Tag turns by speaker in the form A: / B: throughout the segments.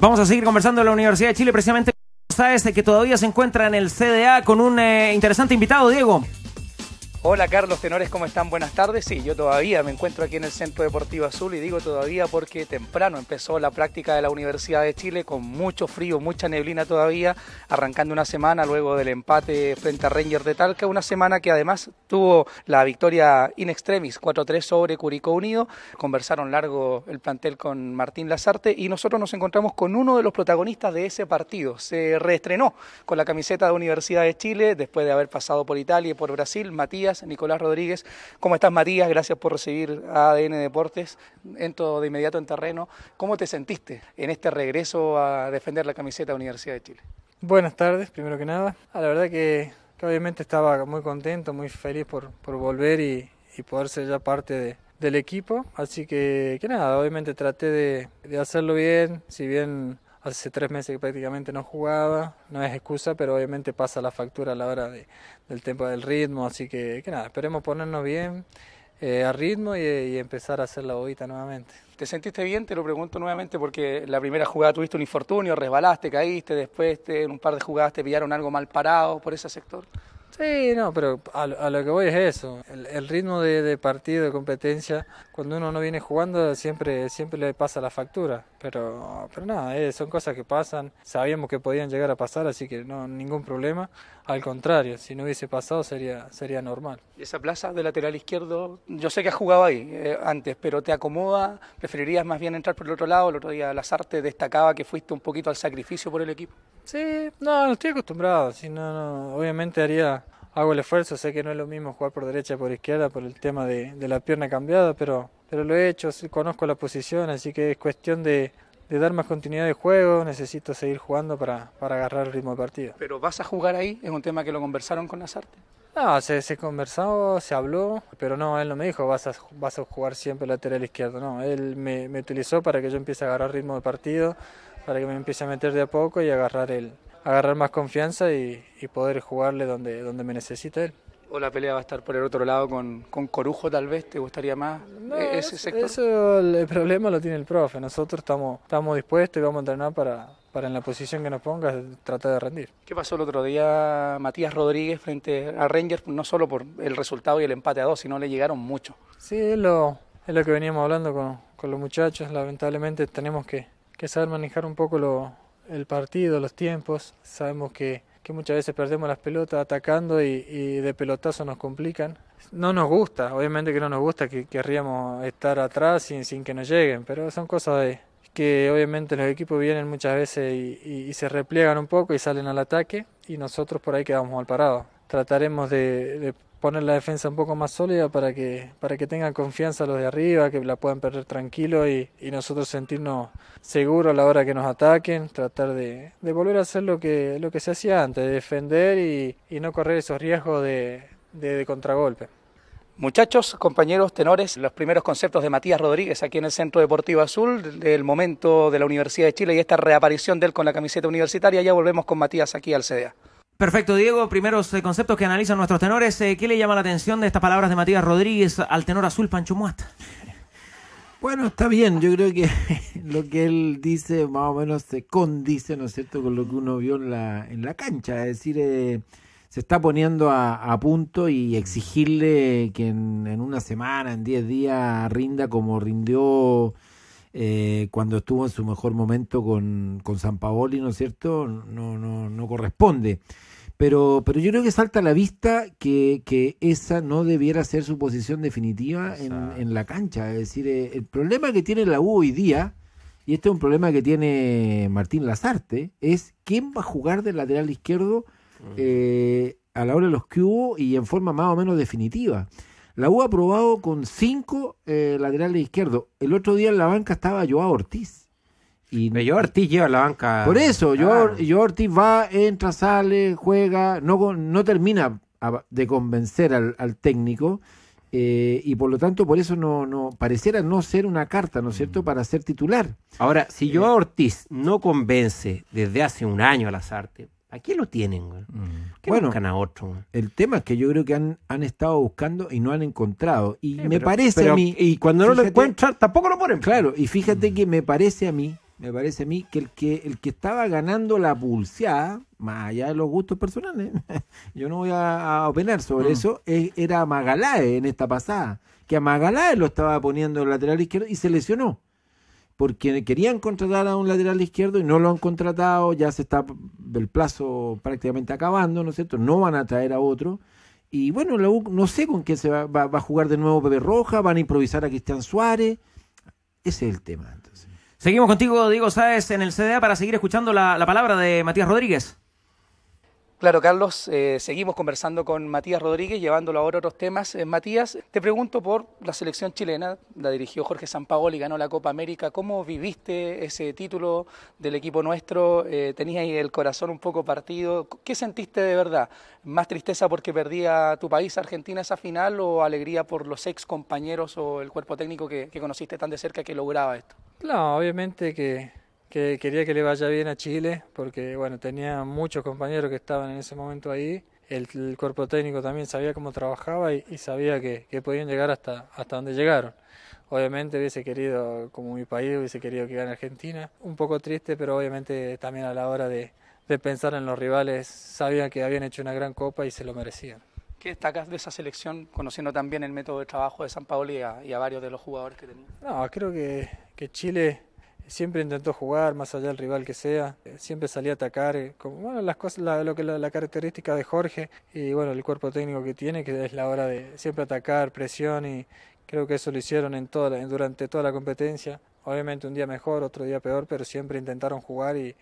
A: Vamos a seguir conversando en la Universidad de Chile, precisamente este que todavía se encuentra en el CDA con un eh, interesante invitado, Diego.
B: Hola Carlos Tenores, ¿cómo están? Buenas tardes. Sí, yo todavía me encuentro aquí en el Centro Deportivo Azul y digo todavía porque temprano empezó la práctica de la Universidad de Chile con mucho frío, mucha neblina todavía, arrancando una semana luego del empate frente a Rangers de Talca, una semana que además tuvo la victoria in extremis 4-3 sobre Curicó Unido. Conversaron largo el plantel con Martín Lazarte y nosotros nos encontramos con uno de los protagonistas de ese partido. Se reestrenó con la camiseta de Universidad de Chile después de haber pasado por Italia y por Brasil, Matías Nicolás Rodríguez. ¿Cómo estás, Matías? Gracias por recibir a ADN Deportes. Entro de inmediato en terreno. ¿Cómo te sentiste en este
C: regreso a defender la camiseta de Universidad de Chile? Buenas tardes, primero que nada. Ah, la verdad que, obviamente estaba muy contento, muy feliz por, volver y, poder ser ya parte del equipo. Así que, que nada, obviamente traté de, de hacerlo bien, si bien hace tres meses que prácticamente no jugaba, no es excusa, pero obviamente pasa la factura a la hora de, del tiempo del ritmo, así que, que nada, esperemos ponernos bien eh, a ritmo y, empezar a hacer la bobita nuevamente. ¿Te sentiste bien? Te lo pregunto nuevamente porque la primera jugada
B: tuviste un infortunio, resbalaste, caíste, después te, en un par de jugadas te pillaron algo mal parado por ese sector.
C: Sí, no, pero a, lo que voy es eso. El, ritmo de, partido, de competencia, cuando uno no viene jugando, siempre, siempre le pasa la factura. Pero, pero nada, eh, son cosas que pasan. Sabíamos que podían llegar a pasar, así que no, ningún problema. Al contrario, si no hubiese pasado sería, sería normal.
B: Esa plaza de lateral izquierdo,
C: yo sé que has jugado
B: ahí eh, antes, pero ¿te acomoda? ¿Preferirías más bien entrar por el otro lado? El otro día Lazarte destacaba que fuiste un poquito al sacrificio por el equipo.
C: Sí, no, no estoy acostumbrado. Sí, no, obviamente haría, hago el esfuerzo. Sé que no es lo mismo jugar por derecha que por izquierda por el tema de, la pierna cambiada, pero, pero lo he hecho, conozco la posición, así que es cuestión de, dar más continuidad de juego, necesito seguir jugando para, agarrar el ritmo de partido.
B: ¿Pero vas a jugar ahí? ¿Es un tema que lo conversaron con Nazarte.
C: No, se, se conversó, se habló, pero no, él no me dijo vas a, vas a jugar siempre lateral izquierdo, no, él me, me utilizó para que yo empiece a agarrar ritmo de partido para que me empiece a meter de a poco y agarrar el, agarrar más confianza y, poder jugarle donde, donde me necesita él
B: o la pelea va a estar por el otro lado con, con Corujo tal vez, ¿te gustaría más no,
C: e-, ese sector? Eso el problema lo tiene el profe, nosotros estamos, estamos dispuestos y vamos a entrenar para, para en la posición que nos pongas tratar de rendir.
B: ¿Qué pasó el otro día Matías Rodríguez frente a Rangers? No solo por el resultado y el empate a dos, sino le llegaron mucho.
C: Sí, es lo, es lo que veníamos hablando con los muchachos, lamentablemente tenemos que, que saber manejar un poco lo, el partido, los tiempos. Sabemos que, muchas veces perdemos las pelotas atacando y, de pelotazo nos complican. No nos gusta, obviamente que no nos gusta que querríamos estar atrás sin, sin que nos lleguen, pero son cosas que obviamente los equipos vienen muchas veces y, se repliegan un poco y salen al ataque y nosotros por ahí quedamos mal parados. Trataremos de poner la defensa un poco más sólida para que, para que tengan confianza los de arriba, que la puedan perder tranquilo y, nosotros sentirnos seguros a la hora que nos ataquen, tratar de, volver a hacer lo que, lo que se hacía antes, defender y, no correr esos riesgos de, contragolpe. Muchachos, compañeros, tenores, los
B: primeros conceptos de Matías Rodríguez aquí en el Centro Deportivo Azul, del momento de la Universidad de Chile y esta reaparición de él con la camiseta universitaria, ya volvemos con Matías aquí al CDA.
A: Perfecto, Diego. Primeros eh, conceptos que analizan nuestros tenores. Eh, ¿Qué le llama la atención de estas palabras de Matías Rodríguez al tenor azul Pancho
D: Bueno, está bien. Yo creo que lo que él dice más o menos se condice, ¿no es cierto?, con lo que uno vio en la, en la cancha. Es decir, eh, se está poniendo a, punto y exigirle que en, una semana, en diez días, rinda como rindió cuando estuvo en su mejor momento con, con San Paoli, ¿no es cierto?, no, no, no corresponde. Pero, pero yo creo que salta a la vista que, que esa no debiera ser su posición definitiva en, la cancha. Es decir, eh, el problema que tiene la U hoy día, y este es un problema que tiene Martín Lazarte, es quién va a jugar del lateral izquierdo eh, a la hora de los que hubo y en forma más o menos definitiva. La U ha probado con cinco eh, laterales izquierdos. El otro día en la banca estaba Joao Ortiz. Y Pero Ortiz lleva la banca. Por eso, yo, ah. yo Ortiz va, entra, sale, juega, no, no termina de convencer al, al técnico. Eh, y por lo tanto, por eso no, no pareciera no ser una carta, ¿no es cierto?, mm. para ser titular. Ahora, si yo eh, Ortiz no convence desde hace un año a las artes, ¿A quién lo tienen? Mm. ¿Qué bueno, buscan a otro? El tema es que yo creo que han, han estado buscando y no han encontrado. Y me parece a mí. Y cuando no lo encuentran, tampoco lo ponen. Claro, y fíjate mm. que me parece a mí me parece a mí que el que, el que estaba ganando la pulseada, más allá de los gustos personales, yo no voy a, opinar sobre mm. eso, era magalae en esta pasada, que a Magalae lo estaba poniendo el lateral izquierdo y se lesionó. Porque querían contratar a un lateral izquierdo y no lo han contratado, ya se está el plazo prácticamente acabando, ¿no es cierto? No van a traer a otro. Y bueno, no sé con qué se va, va a jugar de nuevo Pepe Roja, van a improvisar a Cristian Suárez. Ese es el tema.
A: Seguimos contigo, Diego Sáez, en el CDA para seguir escuchando la, la palabra de Matías Rodríguez.
B: Claro, Carlos, eh, seguimos conversando con Matías Rodríguez, llevándolo ahora a otros temas. Eh, Matías, te pregunto por la selección chilena, la dirigió Jorge y ganó la Copa América. ¿Cómo viviste ese título del equipo nuestro? Eh, ¿Tenías ahí el corazón un poco partido? ¿Qué sentiste de verdad? ¿Más tristeza porque perdía tu país, Argentina, esa final o alegría por los ex compañeros o el cuerpo técnico que, conociste tan de cerca que lograba esto?
C: Claro, obviamente que que quería que le vaya bien a Chile, porque bueno, tenía muchos compañeros que estaban en ese momento ahí. El, cuerpo técnico también sabía cómo trabajaba y, sabía que, podían llegar hasta, hasta donde llegaron. Obviamente hubiese querido, como mi país, hubiese querido que gane Argentina. Un poco triste, pero obviamente también a la hora de, pensar en los rivales, sabía que habían hecho una gran copa y se lo merecían.
B: ¿Qué destacas de esa selección, conociendo también el método de trabajo de San Paolo y a, varios de los jugadores que tenía? No,
C: creo que Chile siempre intentó jugar más allá del rival que sea, eh, siempre salía a atacar, eh, como bueno, las cosas, la, lo que la, característica de Jorge y bueno, el cuerpo técnico que tiene, que es la hora de siempre atacar, presión y creo que eso lo hicieron en toda durante toda la competencia. Obviamente un día mejor, otro día peor, pero siempre intentaron jugar y,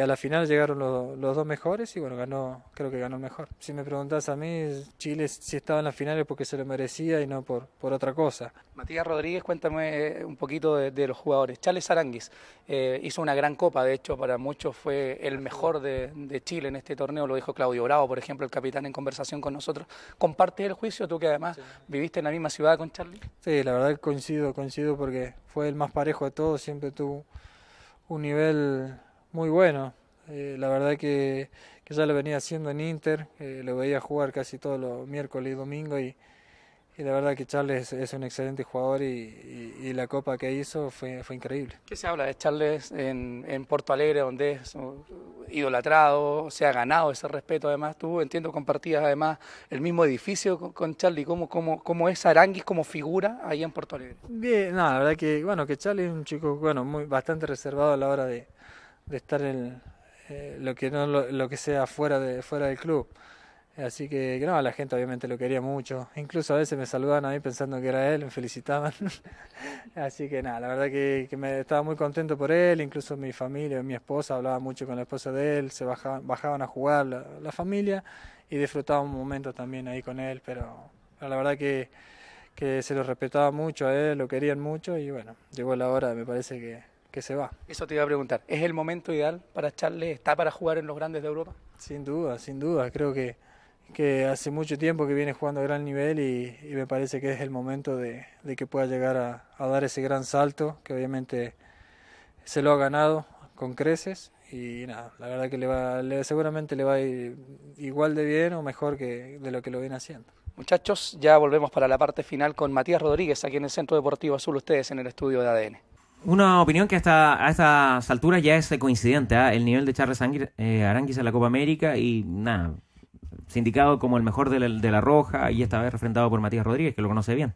C: a la final llegaron los, los dos mejores y bueno, ganó, creo que ganó mejor. Si me preguntas a mí, Chile si estaba en las finales porque se lo merecía y no por, por otra cosa.
B: Matías Rodríguez, cuéntame un poquito de, los jugadores. Charles Aranguis eh, hizo una gran copa, de hecho para muchos fue el mejor de, Chile en este torneo, lo dijo Claudio Bravo, por ejemplo, el capitán en conversación con nosotros. ¿Comparte el juicio tú que además viviste en la misma ciudad con Charlie?
C: Sí, la verdad coincido, coincido porque fue el más parejo de todos, siempre tuvo un nivel muy bueno. Eh, la verdad que, ya lo venía haciendo en Inter, eh, lo veía jugar casi todos los miércoles y domingos. y, y la verdad que Charles es un excelente jugador y, la copa que hizo fue, fue, increíble.
B: ¿Qué se habla de Charles en, en, Porto Alegre, donde es uh, idolatrado, se ha ganado ese respeto? Además, tú entiendo compartías además el mismo edificio con, Charles, Charlie. ¿Cómo, cómo, cómo es Aranguis como figura ahí en Porto Alegre?
C: Bien, nada la verdad que, bueno, que Charlie es un chico bueno, muy, bastante reservado a la hora de, de estar en eh, lo, que no, lo que sea fuera, de, fuera del club. Así que, no, la gente obviamente lo quería mucho. Incluso a veces me saludaban a mí pensando que era él, me felicitaban. Así que nada, la verdad que, que, me estaba muy contento por él. Incluso mi familia, mi esposa, hablaba mucho con la esposa de él. Se bajaban, bajaban a jugar la, familia y disfrutaba un momento también ahí con él. Pero, la verdad que, que, se lo respetaba mucho a él, lo querían mucho y bueno, llegó la hora, me parece que, que se va. Eso te iba a preguntar, ¿es el momento ideal
B: para Charles? ¿Está para jugar en los grandes de Europa?
C: Sin duda, sin duda. Creo que que hace mucho tiempo que viene jugando a gran nivel y, me parece que es el momento de, que pueda llegar a, dar ese gran salto, que obviamente se lo ha ganado con creces y nada, la verdad que le va, seguramente le va a ir igual de bien o mejor que de lo que lo viene haciendo. Muchachos, ya volvemos para la parte final con Matías Rodríguez aquí en el Centro
B: Deportivo Azul, ustedes en el estudio de ADN.
A: Una opinión que hasta a estas alturas ya es coincidente, ¿ah? el nivel de Charles Aranguis eh, en la Copa América y nada, sindicado
E: como el mejor de la, Roja y esta vez refrendado por Matías Rodríguez, que lo conoce bien.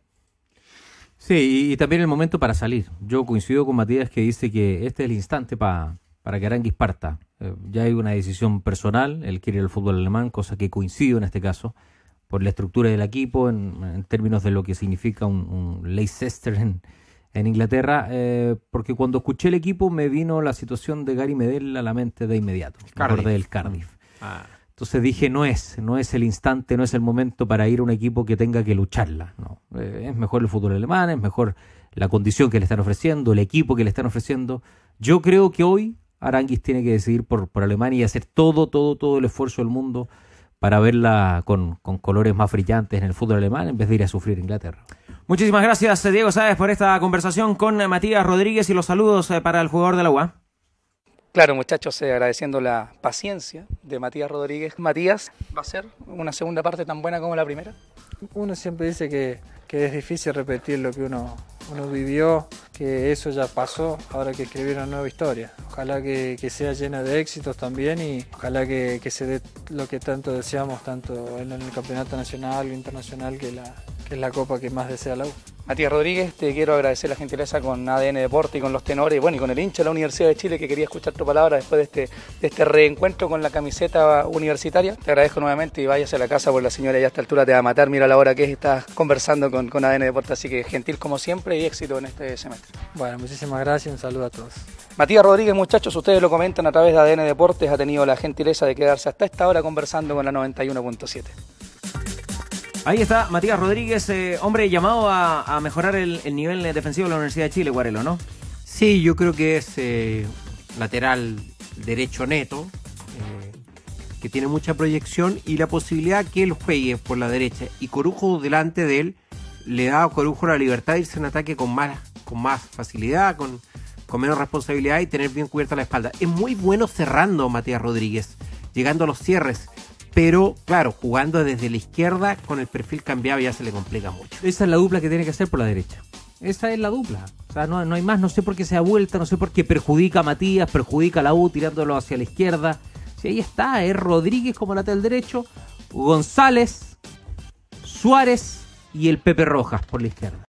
E: Sí, y, también el momento para salir. Yo coincido con Matías que dice que este es el instante para que Aranguis parta. Eh, ya hay una decisión personal, él quiere el fútbol alemán, cosa que coincido en este caso, por la estructura del equipo, en, términos de lo que significa un, Leicester en, en Inglaterra, eh, porque cuando escuché el equipo me vino la situación de Gary Medel a la mente de inmediato, el del Cardiff. Ah. Entonces dije, no es, no es el instante, no es el momento para ir a un equipo que tenga que lucharla. No. Eh, es mejor el fútbol alemán, es mejor la condición que le están ofreciendo, el equipo que le están ofreciendo. Yo creo que hoy Aranguis tiene que decidir por, por Alemania y hacer todo, todo, todo el esfuerzo del mundo para verla con, con colores más brillantes en el fútbol alemán en vez de ir a sufrir Inglaterra. Muchísimas gracias, Diego Sáez,
A: por esta conversación con Matías Rodríguez y los saludos eh, para el jugador de la ¿ah?
B: Claro, muchachos, eh,
C: agradeciendo la
B: paciencia de Matías Rodríguez. Matías, ¿va a ser una segunda parte tan buena como la primera?
C: Uno siempre dice que, que es difícil repetir lo que uno, uno vivió, que eso ya pasó, ahora que escribir una nueva historia. Ojalá que, sea llena de éxitos también y ojalá que, se dé lo que tanto deseamos, tanto en el campeonato nacional o internacional, que, la, que es la copa que más desea la U.
B: Matías Rodríguez, te quiero agradecer la gentileza con ADN Deporte y con los tenores, bueno, y con el hincha de la Universidad de Chile que quería escuchar tu palabra después de este, este reencuentro con la camiseta universitaria. Te agradezco nuevamente y váyase a la casa porque la señora ya a esta altura te va a matar, mira la hora que es, estás conversando con, ADN Deporte, así que gentil como siempre
C: y éxito en este semestre. Bueno, muchísimas gracias, un saludo a todos.
B: Matías Rodríguez, muchachos, ustedes lo comentan a través de ADN Deportes, ha tenido la gentileza de quedarse hasta esta hora conversando con la 91.7.
A: Ahí está Matías Rodríguez, eh, hombre llamado a, mejorar el, nivel
E: defensivo de la Universidad de Chile, Guarelo, ¿no? Sí, yo creo que es eh, lateral derecho neto, eh, que tiene mucha proyección y la posibilidad que él juegue por la derecha y Corujo delante de él le da a Corujo la libertad de irse en ataque con más, con más facilidad, con, con menos responsabilidad y tener bien cubierta la espalda. Es muy bueno cerrando Matías Rodríguez, llegando a los cierres pero claro, jugando desde la izquierda con el perfil cambiado ya se le complica mucho. Esa es la dupla que tiene que hacer por la derecha. Esa es la dupla. O sea, no, hay más. No sé por qué se ha vuelta, no sé por qué perjudica a Matías, perjudica a la U tirándolo hacia la izquierda. Si ahí está, es Rodríguez como lateral derecho, González, Suárez y el Pepe Rojas por la izquierda.